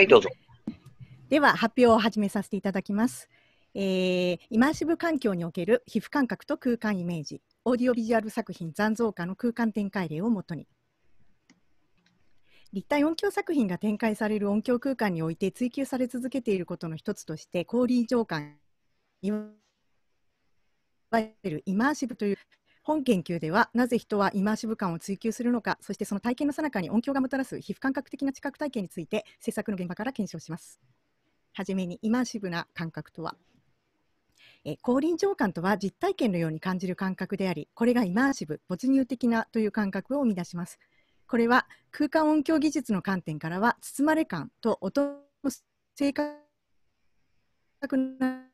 はい、どうぞ。では、発表を始めさせていただきます。えー、イマーシブ環境における皮膚感覚と空間イメージ、オーディオビジュアル作品残像化の空間展開例をもとに、立体音響作品が展開される音響空間において追求され続けていることの一つとして、氷上感、いわゆるイマーシブという本研究ではなぜ人はイマーシブ感を追求するのかそしてその体験のさなかに音響がもたらす皮膚感覚的な知覚体験について制作の現場から検証しますはじめにイマーシブな感覚とはえ降臨情感とは実体験のように感じる感覚でありこれがイマーシブ没入的なという感覚を生み出しますこれは空間音響技術の観点からは包まれ感と音の正確な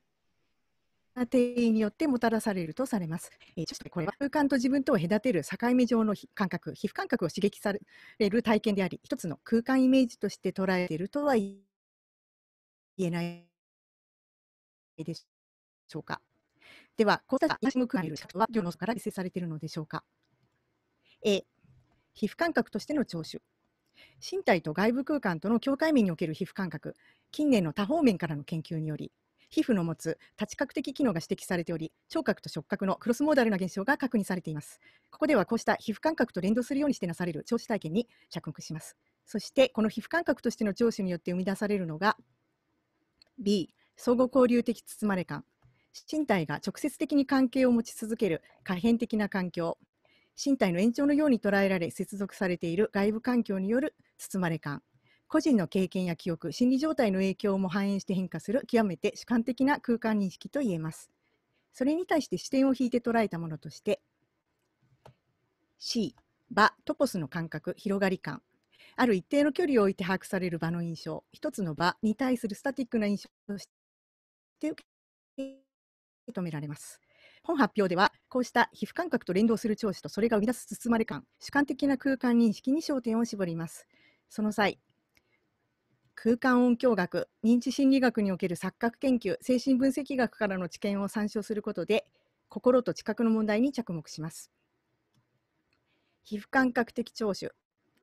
な定義によってもたらされるとされます。えー、ょっとこれは空間と自分とを隔てる境目上の感覚、皮膚感覚を刺激される体験であり、一つの空間イメージとして捉えているとは言えないでしょうか。では、こうしたイマジ空間にいる尺は、世のから実践されているのでしょうか。A、皮膚感覚としての聴取。身体と外部空間との境界面における皮膚感覚、近年の多方面からの研究により、皮膚の持つ多知覚的機能が指摘されており、聴覚と触覚のクロスモーダルな現象が確認されています。ここではこうした皮膚感覚と連動するようにしてなされる聴取体験に着目します。そして、この皮膚感覚としての聴取によって生み出されるのが、B、相互交流的包まれ感。身体が直接的に関係を持ち続ける可変的な環境。身体の延長のように捉えられ接続されている外部環境による包まれ感。個人の経験や記憶、心理状態の影響も反映して変化する極めて主観的な空間認識と言えます。それに対して視点を引いて捉えたものとして C、場、トポスの感覚、広がり感、ある一定の距離を置いて把握される場の印象、一つの場に対するスタティックな印象として受け止められます。本発表では、こうした皮膚感覚と連動する調子とそれが生み出す包まれ感、主観的な空間認識に焦点を絞ります。その際、空間音響学、認知心理学における錯覚研究、精神分析学からの知見を参照することで、心と知覚の問題に着目します。皮膚感覚的聴取、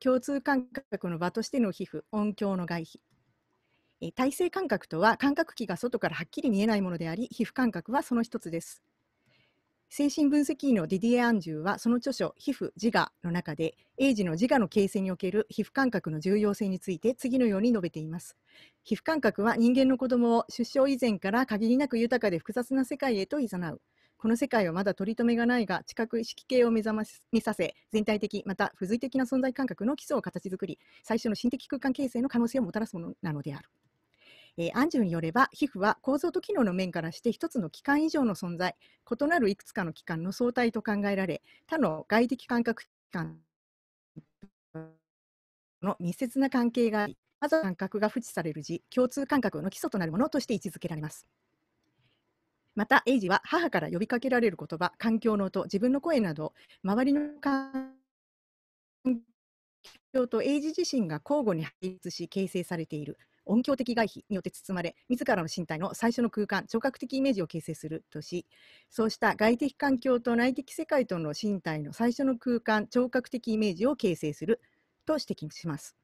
共通感覚の場としての皮膚、音響の外皮。体性感覚とは感覚器が外からはっきり見えないものであり、皮膚感覚はその一つです。精神分析医のディディエ・アンジュはその著書「皮膚自我」の中でエイジの自我の形成における皮膚感覚の重要性について次のように述べています皮膚感覚は人間の子供を出生以前から限りなく豊かで複雑な世界へと誘うこの世界はまだ取り留めがないが、知覚意識系を目覚めさせ、全体的、また付随的な存在感覚の基礎を形作り、最初の心的空間形成の可能性をもたらすものなのである。えー、アンジュによれば皮膚は構造と機能の面からして一つの器官以上の存在異なるいくつかの器官の相対と考えられ他の外的感覚器官の密接な関係がありまず感覚が付知される時共通感覚の基礎となるものとして位置づけられます。また、エイジは母から呼びかけられる言葉、環境の音、自分の声など、周りの環境とエイジ自身が交互に発揮し、形成されている。音響的外皮によって包まれ自らの身体の最初の空間聴覚的イメージを形成するとしそうした外的環境と内的世界との身体の最初の空間聴覚的イメージを形成すると指摘します。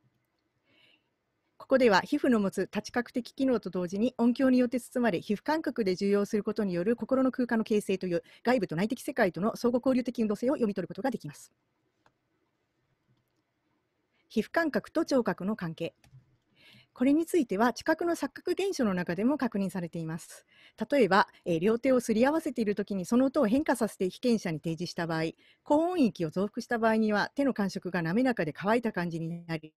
ここでは皮膚の持つ多知覚的機能と同時に音響によって包まれ皮膚感覚で重要することによる心の空間の形成という外部と内的世界との相互交流的運動性を読み取ることができます。皮膚感覚と聴覚の関係これについては知覚の錯覚現象の中でも確認されています。例えば、えー、両手をすり合わせているときにその音を変化させて被験者に提示した場合、高音域を増幅した場合には手の感触が滑らかで乾いた感じになり、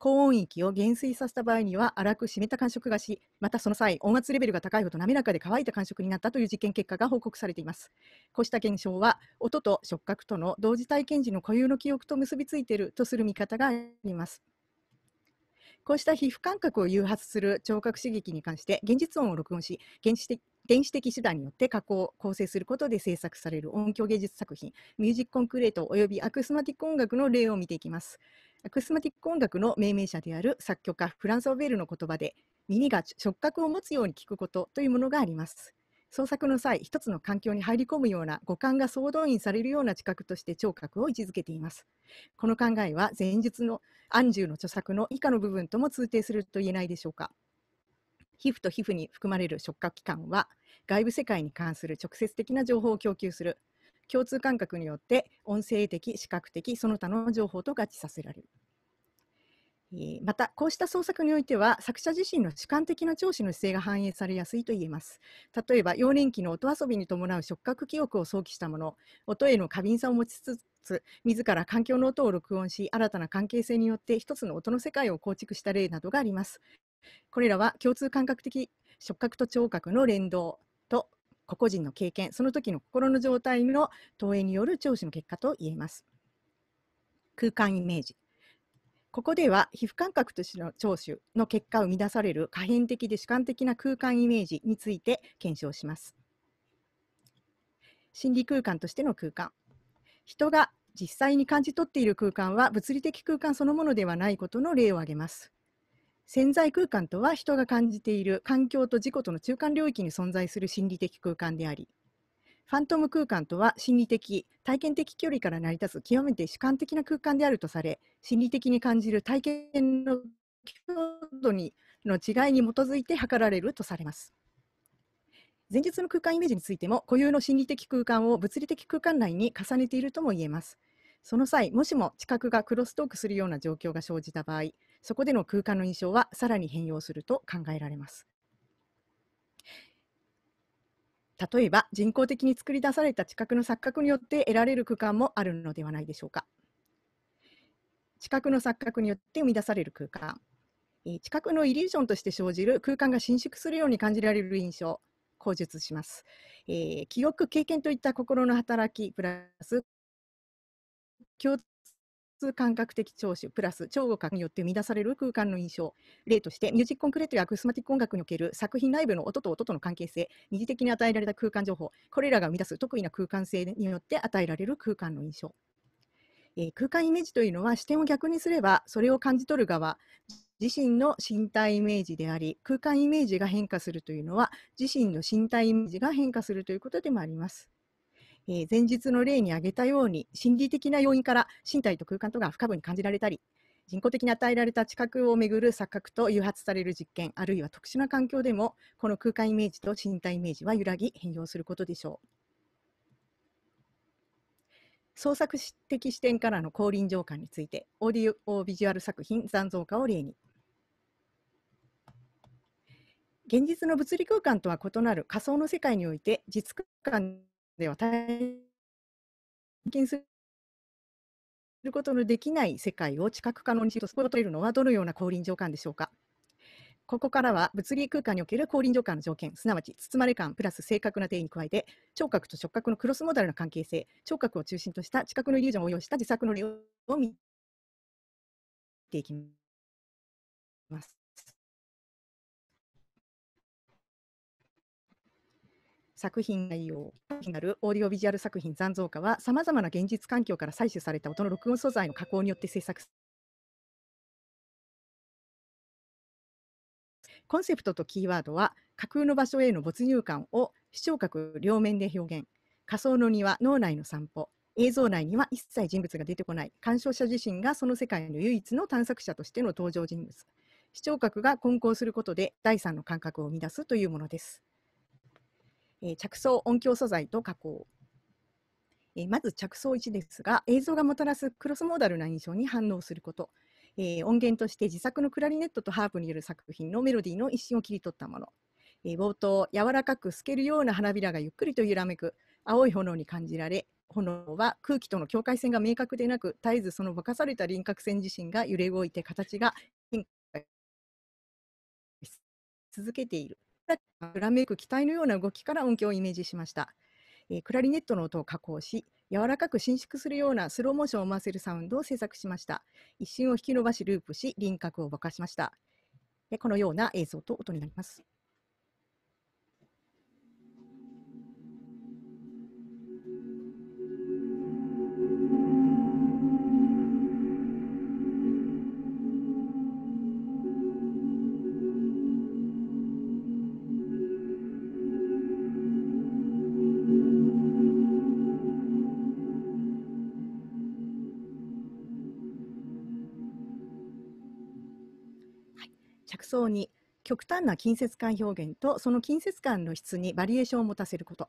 高音域を減衰させた場合には粗く湿った感触がし、またその際、音圧レベルが高いほど滑らかで乾いた感触になったという実験結果が報告されています。こうした現象は、音と触覚との同時体験時の固有の記憶と結びついているとする見方があります。こうした皮膚感覚を誘発する聴覚刺激に関して現実音を録音し原始的電子的手段によって加工、を構成することで制作される音響芸術作品、ミュージックコンクレート及びアクスマティック音楽の例を見ていきます。アクスマティック音楽の命名者である作曲家フランス・オベルの言葉で、耳が触覚を持つように聞くことというものがあります。創作の際一つの環境に入り込むような五感が総動員されるような知覚として聴覚を位置づけていますこの考えは前述の安住の著作の以下の部分とも通底すると言えないでしょうか皮膚と皮膚に含まれる触覚器官は外部世界に関する直接的な情報を供給する共通感覚によって音声的視覚的その他の情報と合致させられるえまたこうした創作においては作者自身の主観的な聴取の姿勢が反映されやすいと言えます例えば幼年期の音遊びに伴う触覚記憶を想起したもの音への過敏さを持ちつつ自ら環境の音を録音し新たな関係性によって一つの音の世界を構築した例などがありますこれらは共通感覚的触覚と聴覚の連動と個々人の経験その時の心の状態の投影による聴取の結果と言えます空間イメージここでは皮膚感覚としての聴取の結果を生み出される可変的で主観的な空間イメージについて検証します。心理空間としての空間人が実際に感じ取っている空間は物理的空間そのものではないことの例を挙げます。潜在空間とは人が感じている環境と自己との中間領域に存在する心理的空間でありファントム空間とは心理的、体験的距離から成り立つ極めて主観的な空間であるとされ、心理的に感じる体験の強度にの違いに基づいて測られるとされます。前述の空間イメージについても固有の心理的空間を物理的空間内に重ねているとも言えます。その際、もしも知覚がクロストークするような状況が生じた場合、そこでの空間の印象はさらに変容すると考えられます。例えば人工的に作り出された知覚の錯覚によって得られる空間もあるのではないでしょうか知覚の錯覚によって生み出される空間、え知覚のイリュージョンとして生じる空間が伸縮するように感じられる印象口述します、えー、記憶経験といった心の働きプラス共感覚的聴取プラス聴覚によって生み出される空間の印象例としてミュージックコンクレートやアクスマティック音楽における作品内部の音と音との関係性二次的に与えられた空間情報これらが生み出す特異な空間性によって与えられる空間の印象、えー、空間イメージというのは視点を逆にすればそれを感じ取る側自身の身体イメージであり空間イメージが変化するというのは自身の身体イメージが変化するということでもありますえー、前述の例に挙げたように心理的な要因から身体と空間とが不可分に感じられたり人工的に与えられた知覚をめぐる錯覚と誘発される実験あるいは特殊な環境でもこの空間イメージと身体イメージは揺らぎ変容することでしょう創作的視点からの降臨情感についてオーディオビジュアル作品残像化を例に現実の物理空間とは異なる仮想の世界において実空間では体験することのできない世界を知覚可能にしとスポットれるのはどのような降臨上感でしょうかここからは物理空間における降臨上感の条件すなわち包まれ感プラス正確な定義に加えて聴覚と触覚のクロスモダルな関係性聴覚を中心とした知覚のイリュージョンを応用した自作の例を見ていきます。作品内容になるオーディオビジュアル作品残像化はさまざまな現実環境から採取された音の録音素材の加工によって制作コンセプトとキーワードは架空の場所への没入感を視聴覚両面で表現仮想の庭脳内の散歩映像内には一切人物が出てこない鑑賞者自身がその世界の唯一の探索者としての登場人物視聴覚が混交することで第三の感覚を生み出すというものですえー、着想音響素材と加工、えー、まず着想1ですが映像がもたらすクロスモーダルな印象に反応すること、えー、音源として自作のクラリネットとハープによる作品のメロディーの一瞬を切り取ったもの、え冒頭柔らかく透けるような花びらがゆっくりと揺らめく青い炎に感じられ炎は空気との境界線が明確でなく絶えずそのかされた輪郭線自身が揺れ動いて形が変化し続けているラメイク機体のような動きから音響をイメージしました。えー、クラリネットの音を加工し、柔らかく伸縮するようなスローモーションを回せるサウンドを制作しました。一瞬を引き伸ばしループし、輪郭をぼかしました。このような映像と音になります。そうに極端な近接感表現とその近接感の質にバリエーションを持たせること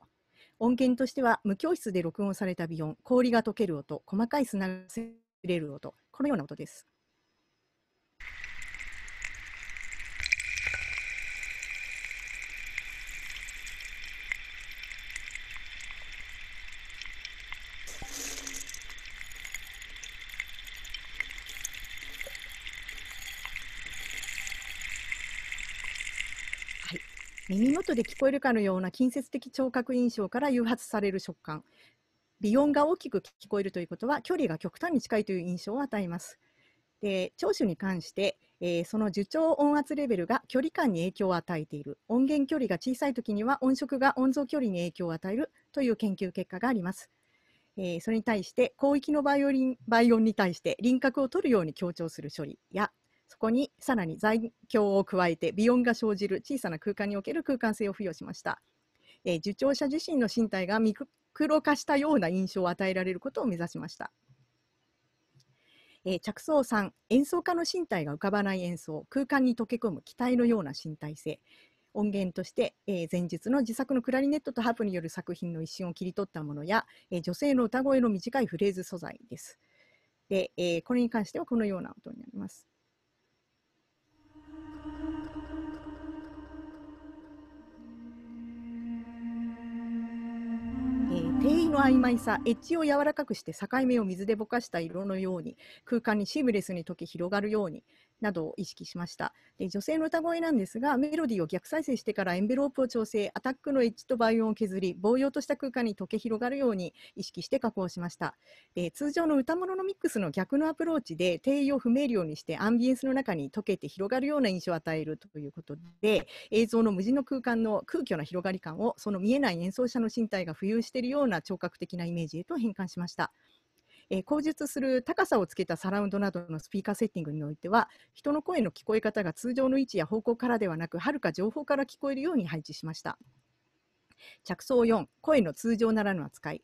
音源としては無教室で録音された微音氷が溶ける音細かい砂が擦れる音このような音です耳元で聞こえるかのような近接的聴覚印象から誘発される食感鼻音が大きく聞こえるということは距離が極端に近いという印象を与えますで聴取に関して、えー、その受聴音圧レベルが距離感に影響を与えている音源距離が小さい時には音色が音像距離に影響を与えるという研究結果があります、えー、それに対して広域のバイオリン倍音に対して輪郭を取るように強調する処理やそこにさらに在京を加えて、微音が生じる小さな空間における空間性を付与しました。えー、受聴者自身の身体がミクロ化したような印象を与えられることを目指しました。えー、着想3、演奏家の身体が浮かばない演奏、空間に溶け込む機体のような身体性、音源として、えー、前述の自作のクラリネットとハープによる作品の一瞬を切り取ったものや、えー、女性の歌声の短いフレーズ素材です。でえー、これに関してはこのような音になります。の曖昧さ、エッジを柔らかくして境目を水でぼかした色のように、空間にシームレスに溶け広がるように、などを意識しました。で女性の歌声なんですが、メロディーを逆再生してからエンベロープを調整、アタックのエッジと倍音を削り、棒用とした空間に溶け広がるように意識して加工しました。で通常の歌物のミックスの逆のアプローチで、定位を踏めるようにして、アンビエンスの中に溶けて広がるような印象を与えるということで、映像の無人の空間の空虚な広がり感を、その見えない演奏者の身体が浮遊しているような聴覚的なイメージへと変換しました。え口述する高さをつけたサラウンドなどのスピーカーセッティングにおいては人の声の聞こえ方が通常の位置や方向からではなくはるか情報から聞こえるように配置しました着想4声の通常ならぬ扱い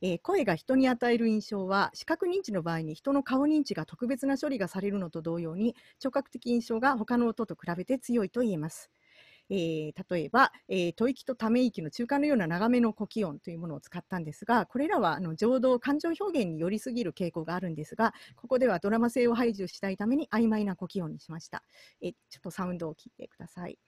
えー、声が人に与える印象は視覚認知の場合に人の顔認知が特別な処理がされるのと同様に聴覚的印象が他の音と比べて強いと言えます。えー、例えば、えー、吐息とため息の中間のような長めの呼吸音というものを使ったんですが、これらはあの情動、感情表現によりすぎる傾向があるんですが、ここではドラマ性を排除したいために曖昧な呼吸音にしました。えー、ちょっとサウンドを聞いてください。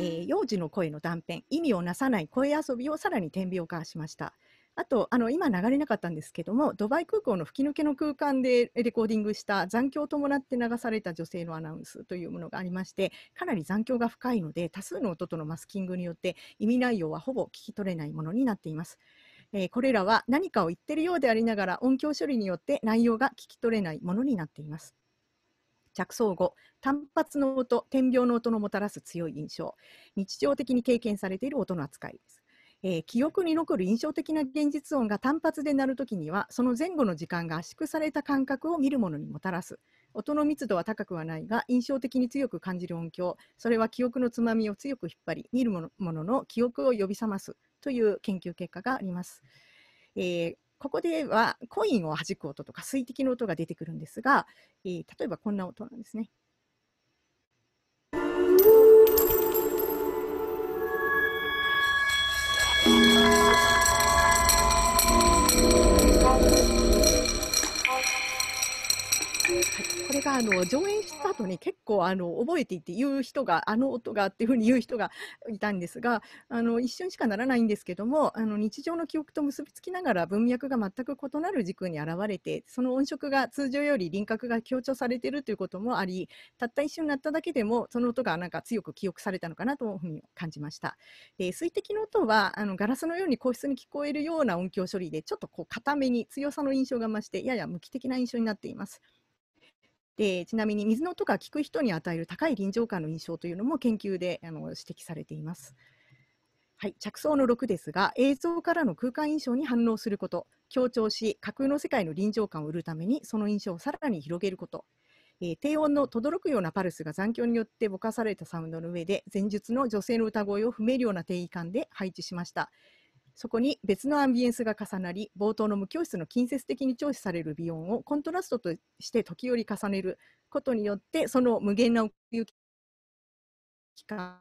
えー、幼児の声の断片、意味をなさない声遊びをさらに点描化しました。あとあの今流れなかったんですけどもドバイ空港の吹き抜けの空間でレコーディングした残響を伴って流された女性のアナウンスというものがありましてかなり残響が深いので多数の音とのマスキングによって意味内容はほぼ聞き取れないものになっています。えー、これらは何かを言ってるようでありながら音響処理によって内容が聞き取れないものになっています。着想後、単発の音、点描の音のもたらす強い印象、日常的に経験されている音の扱い、えー、記憶に残る印象的な現実音が単発で鳴るときにはその前後の時間が圧縮された感覚を見るものにもたらす音の密度は高くはないが印象的に強く感じる音響それは記憶のつまみを強く引っ張り見るものの記憶を呼び覚ますという研究結果があります。えー、ここではコインを弾く音とか水滴の音が出てくるんですが、えー、例えばこんな音なんですね。これがあの上演した後に結構あの覚えていって言う人があの音がっていうふうに言う人がいたんですがあの一瞬しかならないんですけどもあの日常の記憶と結びつきながら文脈が全く異なる軸に現れてその音色が通常より輪郭が強調されているということもありたった一瞬鳴っただけでもその音がなんか強く記憶されたのかなというふうに感じました。で水滴の音はあのガラスのように硬質に聞こえるような音響処理でちょっとこう硬めに強さの印象が増してやや無機的な印象になっています。でちなみに水の音が聞く人に与える高い臨場感の印象というのも研究であの指摘されています。はい、着想の6ですが映像からの空間印象に反応すること強調し架空の世界の臨場感を売るためにその印象をさらに広げることえー、低音のとどろくようなパルスが残響によってぼかされたサウンドの上で前述の女性の歌声を踏めるような定義感で配置しました、そこに別のアンビエンスが重なり冒頭の無教室の近接的に聴取される美音をコントラストとして時折重ねることによってその無限な奥行き感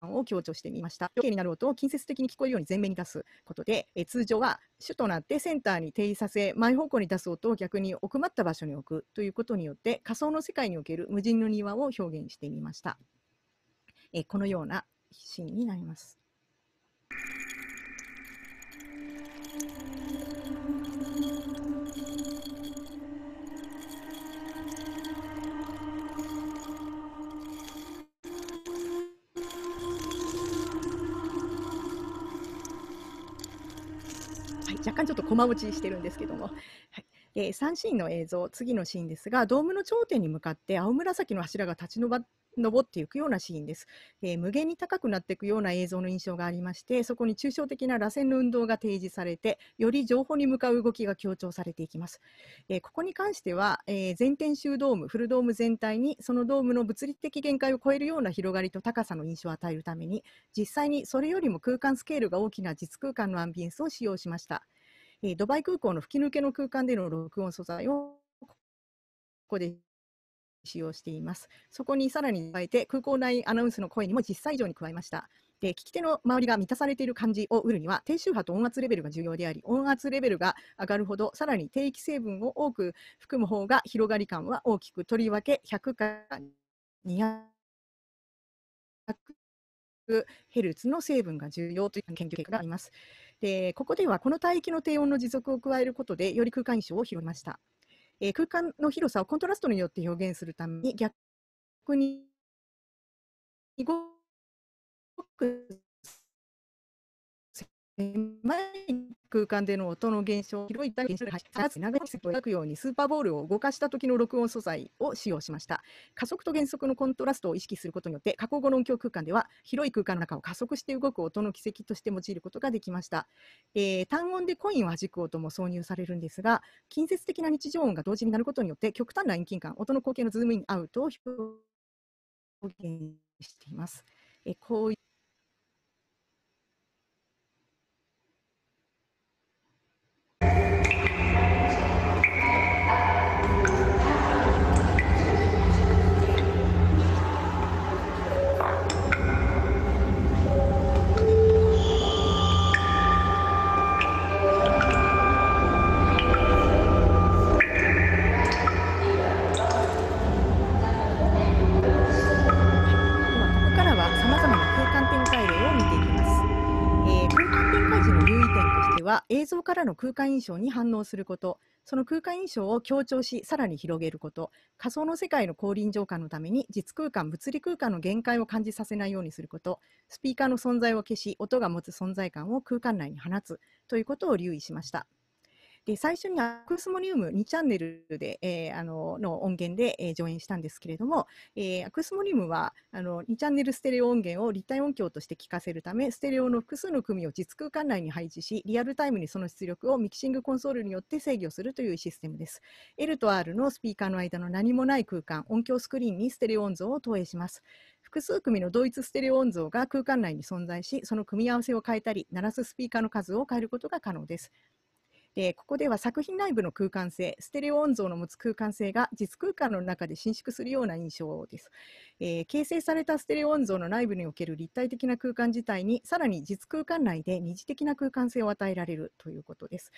を強調してみました。余計になる音を近接的に聞こえるように前面に出すことで、え通常は主となってセンターに定位させ、前方向に出す音を逆に奥まった場所に置くということによって、仮想の世界における無人の庭を表現してみました。えこのようなシーンになります。若干ちょっと駒落ちしてるんですけども。はいえー、3シーンの映像、次のシーンですが、ドームの頂点に向かって青紫の柱が立ち上っていくようなシーンです、えー、無限に高くなっていくような映像の印象がありまして、そこに抽象的な螺旋の運動が提示されて、より情報に向かう動きが強調されていきます。えー、ここに関しては、え全天周ドーム、フルドーム全体に、そのドームの物理的限界を超えるような広がりと高さの印象を与えるために、実際にそれよりも空間スケールが大きな実空間のアンビエンスを使用しました。えドバイ空港の吹き抜けの空間での録音素材をここで使用しています。そこにさらに加えて空港内アナウンスの声にも実際以上に加えました。で聞き手の周りが満たされている感じを売るには低周波と音圧レベルが重要であり音圧レベルが上がるほどさらに低域成分を多く含む方が広がり感は大きくとりわけ100から200ヘルツの成分が重要という研究結果があります。でここではこの帯域の低音の持続を加えることでより空間印象を広げました、えー、空間の広さをコントラストによって表現するために逆に動く狭い空間での音の減少、広い体験する発達、長くをくようにスーパーボールを動かした時の録音素材を使用しました。加速と減速のコントラストを意識することによって、加工後の音響空間では、広い空間の中を加速して動く音の軌跡として用いることができました。えー、単音でコインを弾く音も挿入されるんですが、近接的な日常音が同時になることによって、極端な遠近感、音の光景のズームイン、アウトを表現しています。えー、こういった映像からの空間印象に反応することその空間印象を強調しさらに広げること仮想の世界の降臨浄化のために実空間物理空間の限界を感じさせないようにすることスピーカーの存在を消し音が持つ存在感を空間内に放つということを留意しました。で最初にアクスモニウム2チャンネルで、えー、あのの音源で、えー、上演したんですけれども、えー、アクスモニウムはあの2チャンネルステレオ音源を立体音響として聞かせるためステレオの複数の組を実空間内に配置しリアルタイムにその出力をミキシングコンソールによって制御するというシステムです L と R のスピーカーの間の何もない空間音響スクリーンにステレオ音像を投影します複数組の同一ステレオ音像が空間内に存在し、その組み合わせを変えたり、鳴らすスピーカーの数を変えることが可能です。でここでは作品内部の空間性ステレオ音像の持つ空間性が実空間の中で伸縮するような印象です、えー、形成されたステレオ音像の内部における立体的な空間自体にさらに実空間内で二次的な空間性を与えられるということです、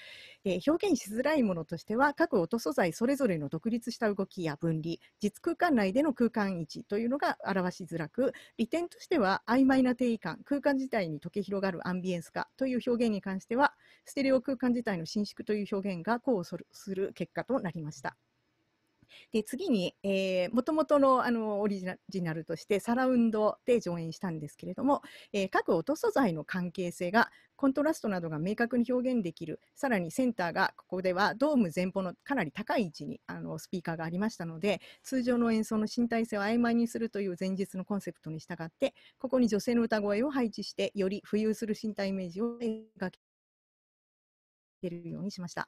えー、表現しづらいものとしては各音素材それぞれの独立した動きや分離実空間内での空間位置というのが表しづらく利点としては曖昧な定義感空間自体に溶け広がるアンビエンス化という表現に関してはステレオ空間自体の伸という表現が功をする結果となりました。で次に、えー、元々のあのオリジナルとしてサラウンドで上演したんですけれども、えー、各音素材の関係性がコントラストなどが明確に表現できるさらにセンターがここではドーム前方のかなり高い位置にあのスピーカーがありましたので通常の演奏の身体性を曖昧にするという前日のコンセプトに従ってここに女性の歌声を配置してより浮遊する身体イメージを描きけるようにしました。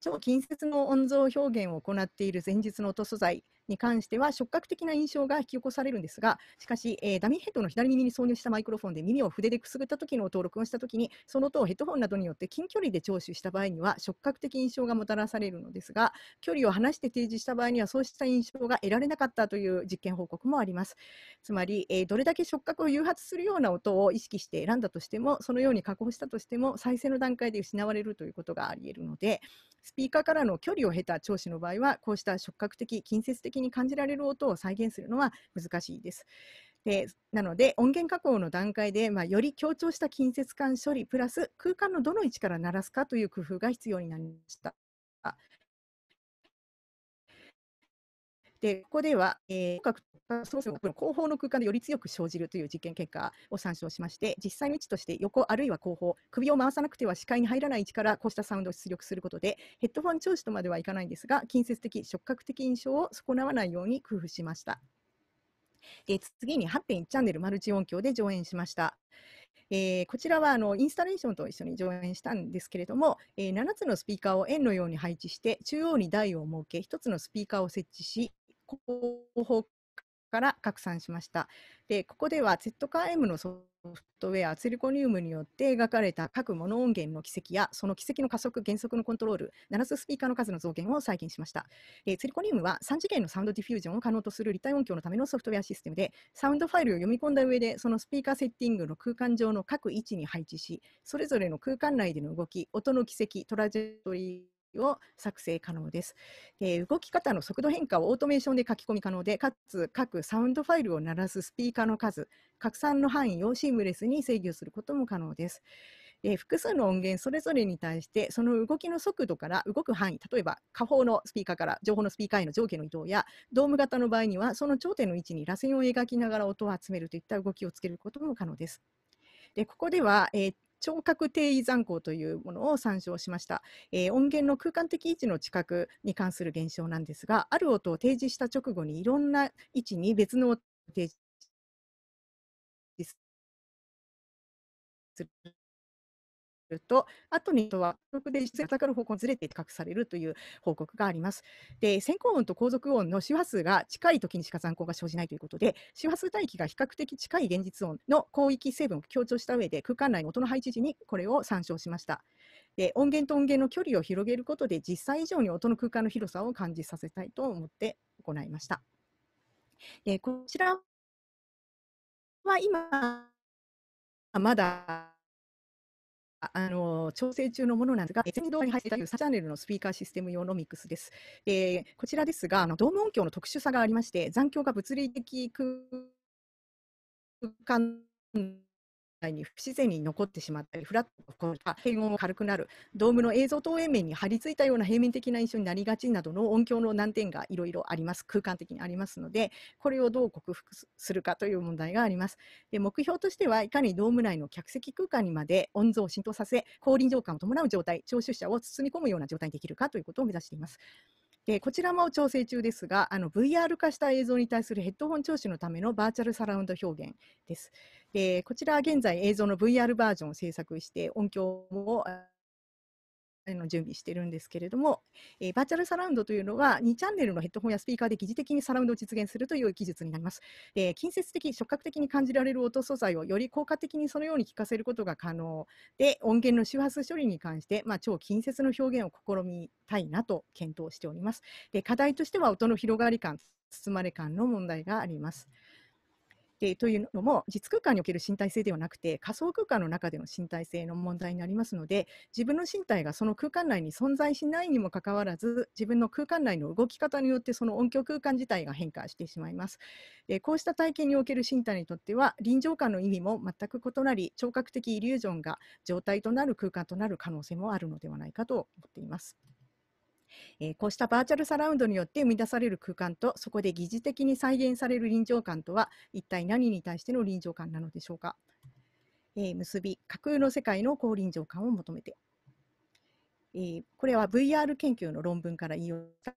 超近接の音像表現を行っている前日の音素材に関しては触覚的な印象が引き起こされるんですが、しかし、えー、ダミーヘッドの左耳に挿入したマイクロフォンで耳を筆でくすぐった時の音を録音した時に、その音をヘッドホンなどによって近距離で聴取した場合には触覚的印象がもたらされるのですが、距離を離して提示した場合にはそうした印象が得られなかったという実験報告もあります。つまり、えー、どれだけ触覚を誘発するような音を意識して選んだとしても、そのように加工したとしても、再生の段階で失われるということがあり得るので、スピーカーからの距離を経た聴取の場合は、こうした触覚的、近接的に感じられる音を再現するのは難しいです。でなので音源加工の段階で、まあ、より強調した近接感処理プラス空間のどの位置から鳴らすかという工夫が必要になりました。でここでは、えー、そもそも後方の空間でより強く生じるという実験結果を参照しまして、実際の位置として横あるいは後方、首を回さなくては視界に入らない位置からこうしたサウンドを出力することで、ヘッドフォン調子とまではいかないんですが、近接的、触覚的印象を損なわないように工夫しました。で次に8.1チャンネルマルチ音響で上演しました。えー、こちらはあのインスタレーションと一緒に上演したんですけれども、えー、7つのスピーカーを円のように配置して中央に台を設け1つのスピーカーを設置し後方から拡散しました。でここでは ZKM のソフトウェアツリコニウムによって描かれた各モノ音源の軌跡やその軌跡の加速減速のコントロールナらススピーカーの数の増減を再現しました、ツリコニウムは3次元のサウンドディフュージョンを可能とする立体音響のためのソフトウェアシステムでサウンドファイルを読み込んだ上でそのスピーカーセッティングの空間上の各位置に配置しそれぞれの空間内での動き音の軌跡トラジェクトリーを作成可能です。動き方の速度変化をオートメーションで書き込み可能で、かつ各サウンドファイルを鳴らすスピーカーの数、拡散の範囲をシームレスに制御することも可能です。複数の音源それぞれに対して、その動きの速度から動く範囲、例えば下方のスピーカーから情報のスピーカーへの上下の移動や、ドーム型の場合には、その頂点の位置に螺旋を描きながら音を集めるといった動きをつけることも可能です。でここでは、えー聴覚定位残光というものを参照しました、えー、音源の空間的位置の知覚に関する現象なんですがある音を提示した直後にいろんな位置に別の音を提示するると、後にとは、で実にかかる方向にずれて比較されるという報告があります。で、先行音と後続音の周波数が近い時にしか残光が生じないということで、周波数帯域が比較的近い現実音の広域成分を強調した上で、空間内の音の配置時にこれを参照しました。で音源と音源の距離を広げることで実際以上に音の空間の広さを感じさせたいと思って行いました。でこちらは今まだあの調整中のものなんですが、全動画に入っていたというチャンネルのスピーカーシステム用のミックスです。えー、こちらですがあの、ドーム音響の特殊さがありまして、残響が物理的空間に不自然に残ってしまったり、フラッこ変音が軽くなる、ドームの映像投影面に張り付いたような平面的な印象になりがちなどの音響の難点がいろいろあります、空間的にありますので、これをどう克服するかという問題があります。で目標としては、いかにドーム内の客席空間にまで音像を浸透させ、降臨状感を伴う状態、聴取者を包み込むような状態にできるかということを目指しています。でこちらも調整中ですがあの VR 化した映像に対するヘッドホン聴取のためのバーチャルサラウンド表現です。でこちら現在映像の VR バージョンを制作して音響をの準備してるんですけれども、えー、バーチャルサラウンドというのは2チャンネルのヘッドホンやスピーカーで疑似的にサラウンドを実現するという技術になります、えー、近接的触覚的に感じられる音素材をより効果的にそのように聞かせることが可能で音源の周波数処理に関して、まあ、超近接の表現を試みたいなと検討しておりますで課題としては音の広がり感包まれ感の問題があります、うんえというのも実空間における身体性ではなくて仮想空間の中での身体性の問題になりますので自分の身体がその空間内に存在しないにもかかわらず自分の空間内の動き方によってその音響空間自体が変化してしまいます。でこうした体験における身体にとっては臨場感の意味も全く異なり聴覚的イリュージョンが状態となる空間となる可能性もあるのではないかと思っています。えー、こうしたバーチャルサラウンドによって生み出される空間とそこで疑似的に再現される臨場感とは一体何に対しての臨場感なのでしょうか、えー、結び架空の世界の高臨場感を求めて、えー、これは VR 研究の論文から引用した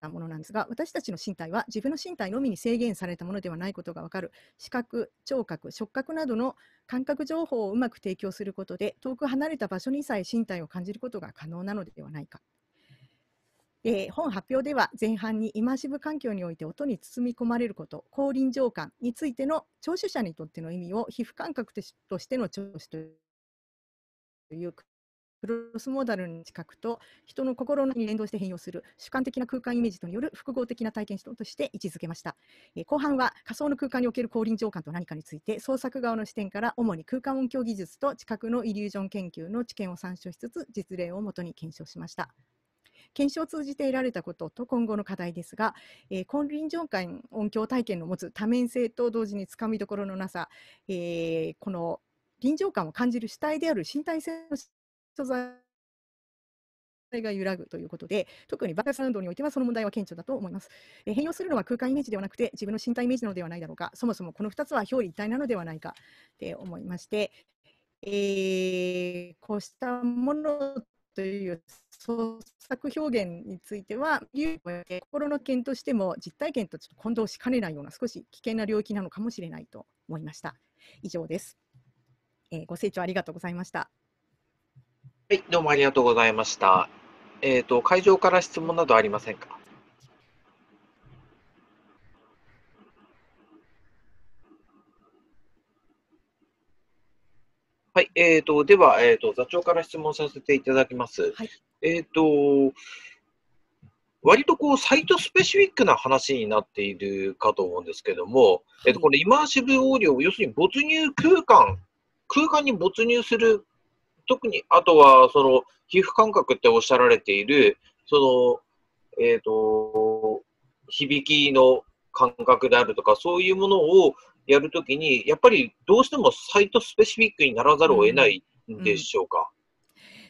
たものなんですが私たちの身体は自分の身体のみに制限されたものではないことが分かる視覚聴覚触覚などの感覚情報をうまく提供することで遠く離れた場所にさえ身体を感じることが可能なのではないかえー、本発表では前半にイマーシブ環境において音に包み込まれること降臨情感についての聴取者にとっての意味を皮膚感覚としての聴取というクロスモーダルの知覚と人の心に連動して変容する主観的な空間イメージとによる複合的な体験として位置づけました、えー、後半は仮想の空間における降臨情感と何かについて創作側の視点から主に空間音響技術と知覚のイリュージョン研究の知見を参照しつつ実例をもとに検証しました。検証を通じて得られたことと今後の課題ですが、えー、婚臨場間音響体験の持つ多面性と同時につかみどころのなさ、えー、この臨場感を感じる主体である身体性の素材が揺らぐということで、特にバカサウンドにおいてはその問題は顕著だと思います。えー、変容するのは空間イメージではなくて、自分の身体イメージなのではないだろうか、そもそもこの2つは表裏一体なのではないかって思いまして、えー、こうしたものという創作表現については、心の件としても実体験とちょっと混同しかねないような少し危険な領域なのかもしれないと思いました。以上です。えー、ご清聴ありがとうございました。はい、どうもありがとうございました。えっ、ー、と会場から質問などありませんか。はい、えーと、では、えーと、座長から質問させていただきます。はい、えっ、ー、と、割とこう、サイトスペシフィックな話になっているかと思うんですけども、はい、えーと、このイマーシブオーディオ、要するに没入空間、空間に没入する、特に、あとは、その、皮膚感覚っておっしゃられている、その、えっ、ー、と、響きの感覚であるとか、そういうものをやるときに、やっぱりどうしてもサイトスペシフィックにならざるを得ないんでしょうか。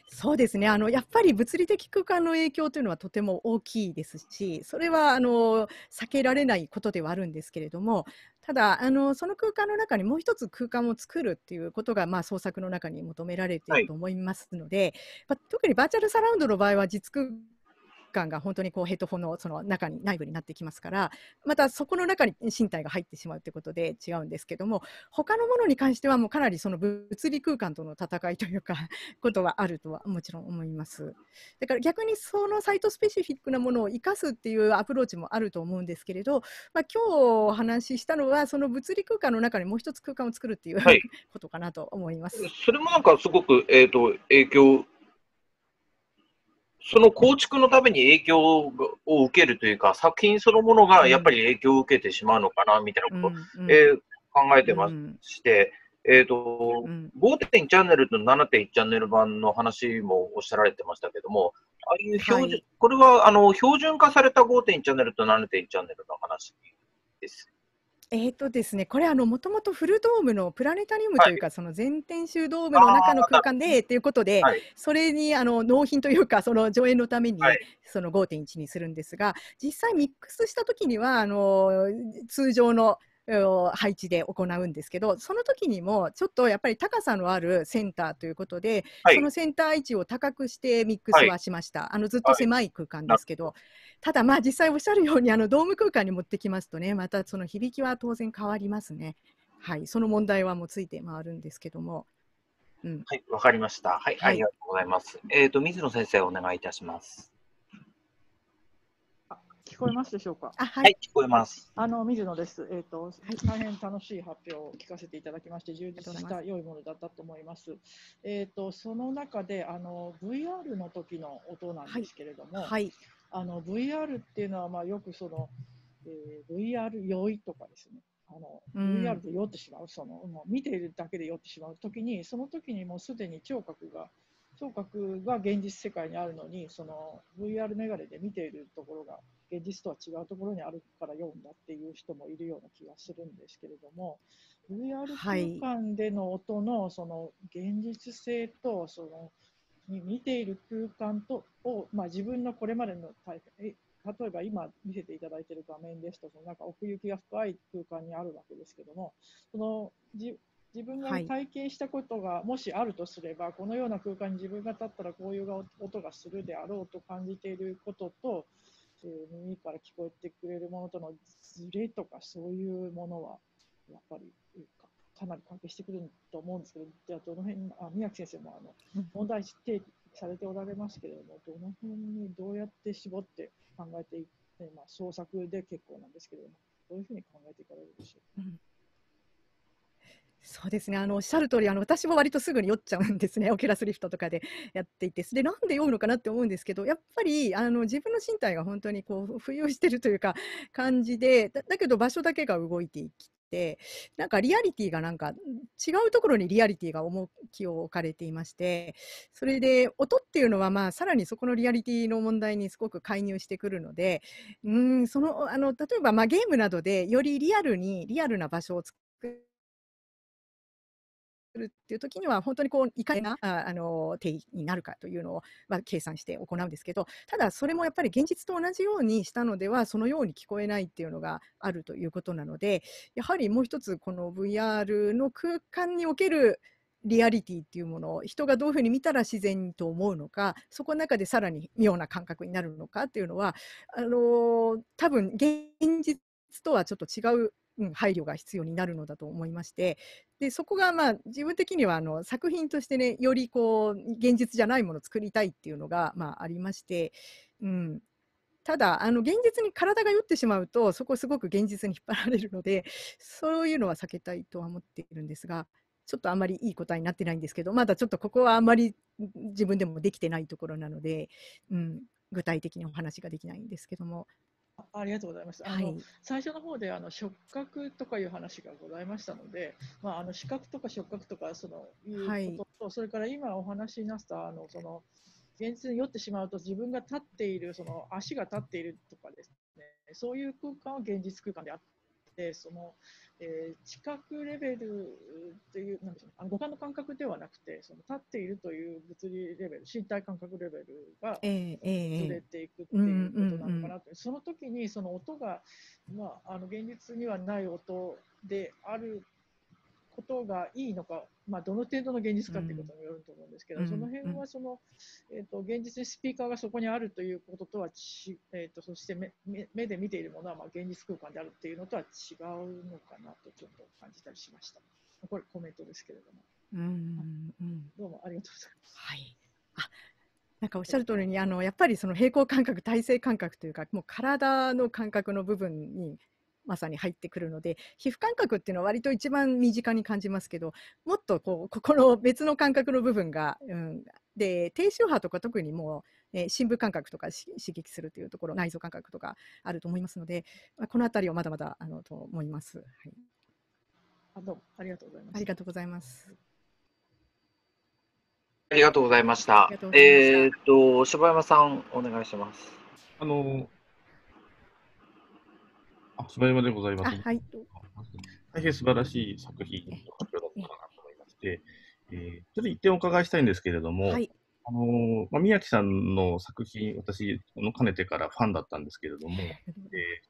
そうですねあのやっぱり物理的空間の影響というのはとても大きいですしそれはあの避けられないことではあるんですけれどもただあのその空間の中にもう一つ空間を作るっていうことが、まあ、創作の中に求められていると思いますので、はい、特にバーチャルサラウンドの場合は実空感が本当にこうヘッドホンのその中に内部になってきますからまたそこの中に身体が入ってしまうということで違うんですけども他のものに関してはもうかなりその物理空間との戦いというかことはあるとはもちろん思いますだから逆にそのサイトスペシフィックなものを生かすっていうアプローチもあると思うんですけれど、まあ、今日お話ししたのはその物理空間の中にもう一つ空間を作るっていう、はい、ことかなと思いますそれもなんかすごく、えーと、と影響その構築のために影響を受けるというか、作品そのものがやっぱり影響を受けてしまうのかな、みたいなことを、うん、えー、考えてまして、えっ、ー、と、うん、5.1チャンネルと7.1チャンネル版の話もおっしゃられてましたけども、ああいう標準、はい、これはあの標準化された5.1チャンネルと7.1チャンネルの話ですえっ、ー、とですね、これあの、もともとフルドームのプラネタリウムというか、はい、その全天州ドームの中の空間でということで、はい、それにあの納品というか、その上演のために、その5.1にするんですが、実際ミックスした時にはあの通常の配置で行うんですけどその時にもちょっとやっぱり高さのあるセンターということで、はい、そのセンター位置を高くしてミックスはしました、はい、あのずっと狭い空間ですけど、はい、ただまあ実際おっしゃるようにあのドーム空間に持ってきますとねまたその響きは当然変わりますね。はい、その問題はもうついて回るんですけども。うん、はい、わかりました。はい、ありがとうございます。えっ、ー、と、水野先生、お願いいたします。こえますでしょうか。はい、聞こえます。あの水野です。えっ、ー、と、大変楽しい発表を聞かせていただきまして、充実した良いものだったと思います。えっ、ー、と、その中で、あの VR の時の音なんですけれども、はい、あの VR っていうのはまあよくその、えー、VR 酔いとかですね。あの VR で酔ってしまう、そのもう見ているだけで酔ってしまう時に、その時にもうすでに聴覚が聴覚が現実世界にあるのにその VR メガネで見ているところが芸術とは違うところにあるから読んだっていう人もいるような気がするんですけれども VR 空間での音のその現実性とその見ている空間とを、まあ、自分のこれまでの体験例えば今見せていただいている画面ですと、そのなんか奥行きが深い空間にあるわけですけども、その自分が体験したことがもしあるとすれば、はい、このような空間に自分が立ったらこういう音がするであろうと感じていることと、ていう耳から聞こえてくれるものとのズレとかそういうものは、やっぱりか、かなり関係してくると思うんですけど、じゃあどの辺、あ宮城先生もあの、問題提起されておられますけれども、どの辺にどうやって絞って考えていって、まあ、創作で結構なんですけれども、どういうふうに考えていかれるでしょうか。そうですねあのおっしゃる通りあり私も割とすぐに酔っちゃうんですねオキュラスリフトとかでやっていてでなんで酔うのかなって思うんですけどやっぱりあの自分の身体が本当にこう浮遊してるというか感じでだだけど場所だけが動いていきてなんかリアリティがなんか違うところにリアリティが重きを置かれていましてそれで音っていうのはまあさらにそこのリアリティの問題にすごく介入してくるのでうんそのあの例えばまあゲームなどでよりリアルにリアルな場所を作るっていう時には本当にこういかになあの定義になるかというのを、まあ、計算して行うんですけどただそれもやっぱり現実と同じようにしたのではそのように聞こえないっていうのがあるということなのでやはりもう一つこの VR の空間におけるリアリティっていうものを人がどういうふうに見たら自然と思うのかそこの中でさらに妙な感覚になるのかっていうのはあの多分現実とはちょっと違う、配慮が必要になるのだと思いましてでそこがまあ自分的にはあの作品としてねよりこう現実じゃないものを作りたいっていうのがまあありまして、うん、ただあの現実に体が酔ってしまうとそこすごく現実に引っ張られるのでそういうのは避けたいとは思っているんですがちょっとあまりいい答えになってないんですけどまだちょっとここはあんまり自分でもできてないところなので、うん、具体的にお話ができないんですけどもありがとうございます。あの、はい、最初の方であの触覚とかいう話がございましたので、まあ、あの視覚とか触覚とかそのいうことと、はい、それから今お話になったあのその現実に酔ってしまうと自分が立っているその足が立っているとかですね、そういう空間は現実空間であって、その、えー、知覚レベルという、なんでしょうね、あの五感の感覚ではなくて、その立っているという物理レベル、身体感覚レベルがええずれていくっていうことなのかなと、その時にその音が、まあ、あの現実にはない音であることがいいのか、まあ、どの程度の現実かっていうことによると思うんですけど、うん、その辺はその、えーと、現実にスピーカーがそこにあるということとはち、えーと、そして目目で見ているものはまあ現実空間であるっていうのとは違うのかなとちょっと感じたりしました。これコメントですけれども。うんうん、どうもありがとうございます。はい。あ、なんかおっしゃる通りに、あのやっぱりその平衡感覚、体制感覚というか、もう体の感覚の部分にまさに入ってくるので皮膚感覚っていうのは割と一番身近に感じますけどもっとこうここの別の感覚の部分が、うん、で低周波とか特にもう、えー、深部感覚とか刺激するというところ内臓感覚とかあると思いますので、まあ、この辺りをまだまだあのと思います。はい、あどうありがとうございますありがとうございます。ありがとうございました。えっ、ー、と、柴山さん、お願いします。あの、あ、柴山でございます。はい。大変素晴らしい作品の発表だったかなと思いまして、えー、ちょっと一点お伺いしたいんですけれども、はい、あのー、まあ、宮城さんの作品、私のかねてからファンだったんですけれども、え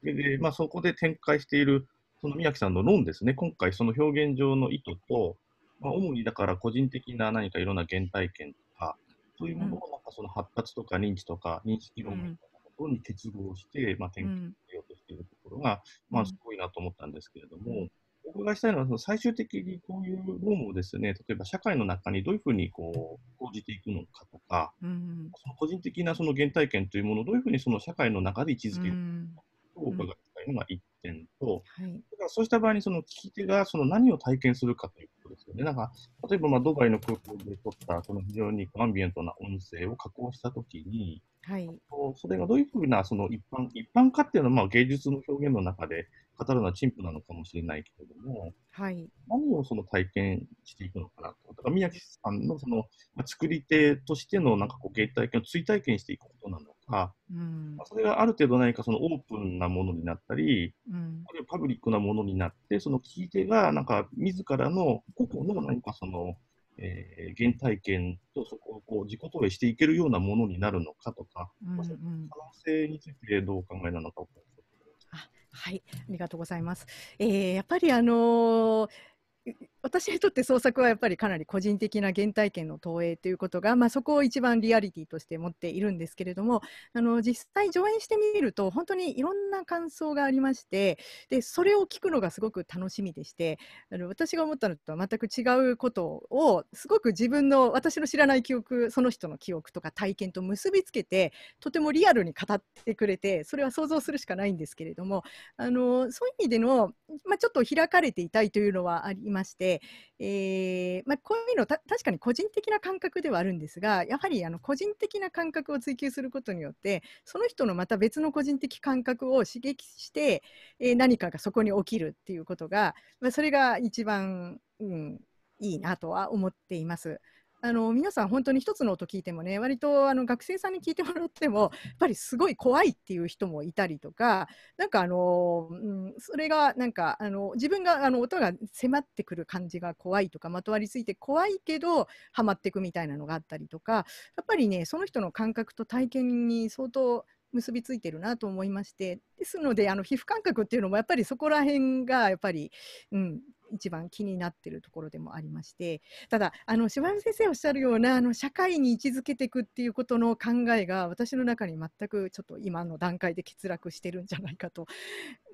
ー、ででまあ、そこで展開しているその宮城さんの論ですね、今回その表現上の意図と、まあ、主にだから個人的な何かいろんな原体験とか、そういうものをなんかその発達とか認知とか認識論みたいなことに結合して、まあ、展開しようとていうところが、まあ、すごいなと思ったんですけれども、お伺いしたいのは、その最終的にこういう論をですね、例えば社会の中にどういうふうにこう、講じていくのかとか、うん、その個人的なその原体験というものをどういうふうにその社会の中で位置づけるのかとお伺いしたいのが1点と、うんだからそうした場合にその聞き手がその何を体験するかということですよね。なんか、例えばまあドバイの空港で撮った、この非常にアンビエントな音声を加工したときに、はい、それがどういうふうなその一般一般化っていうのはまあ芸術の表現の中で語るのは陳腐なのかもしれないけれども、はい、何をその体験していくのかなと。だから宮城さんのその、まあ、作り手としてのなんかこう芸体験を追体験していくことなのか、うんまあ、それがある程度何かそのオープンなものになったり、うん、あるいはパブリックなものになって、その聞き手がなんか自らの個々の何かその、えー、原体験とそこをこう自己投影していけるようなものになるのかとか、うんうん、可能性についてどうお考えなのかはい、ありがとうございます。えー、やっぱりあのー私にとって創作はやっぱりかなり個人的な原体験の投影ということが、まあ、そこを一番リアリティとして持っているんですけれどもあの実際上演してみると本当にいろんな感想がありましてでそれを聞くのがすごく楽しみでしてあの私が思ったのとは全く違うことをすごく自分の私の知らない記憶その人の記憶とか体験と結びつけてとてもリアルに語ってくれてそれは想像するしかないんですけれどもあのそういう意味での、まあ、ちょっと開かれていたいというのはありましてで、えーまあ、こういうの確かに個人的な感覚ではあるんですがやはりあの個人的な感覚を追求することによってその人のまた別の個人的感覚を刺激して、えー、何かがそこに起きるっていうことが、まあ、それが一番、うん、いいなとは思っています。あの皆さん本当に一つの音聞いてもね割とあの学生さんに聞いてもらってもやっぱりすごい怖いっていう人もいたりとかなんかあの、うん、それがなんかあの自分があの音が迫ってくる感じが怖いとかまとわりついて怖いけどハマっていくみたいなのがあったりとかやっぱりねその人の感覚と体験に相当結びついてるなと思いましてですのであの皮膚感覚っていうのもやっぱりそこら辺がやっぱり、うん、一番気になってるところでもありましてただあの柴山先生おっしゃるようなあの社会に位置づけていくっていうことの考えが私の中に全くちょっと今の段階で欠落してるんじゃないかと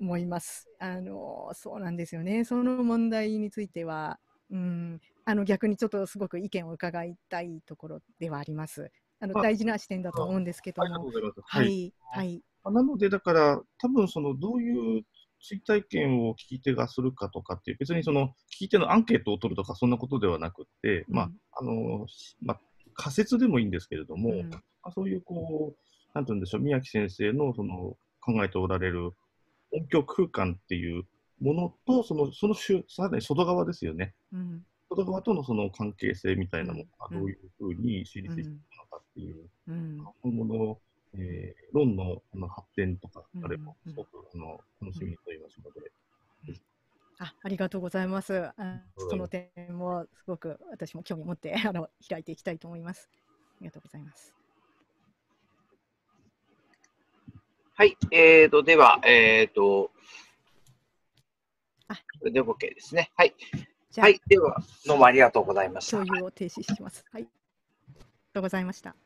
思います。あのそうなんですよねその問題についてはうん、あの逆にちょっとすごく意見を伺いたいところではあります。あの大事な視点だと思うんですけども。はい、はい、なので、だから、多分そのどういう追体験を聞き手がするかとかっていう、別にその聞き手のアンケートを取るとか、そんなことではなくて、うん、まああのまあ、仮説でもいいんですけれども、うん、あ、そういうこう、なんて言うんでしょう、宮城先生のその考えておられる音響空間っていうものと、そのそのさらに外側ですよね、うん、外側とのその関係性みたいなものがどういうふうに心理的にったっていう、うん、今後の、えー、論のの発展とか、あれもすごく、あの楽しみといいますので、あありがとうございます。その点もすごく私も興味を持って あの開いていきたいと思います。ありがとうございます。はい、えーと、では、えっ、ー、と、あこれで OK ですね。はい。はい、では、どうもありがとうございました。共有を停止します。はいとうございました。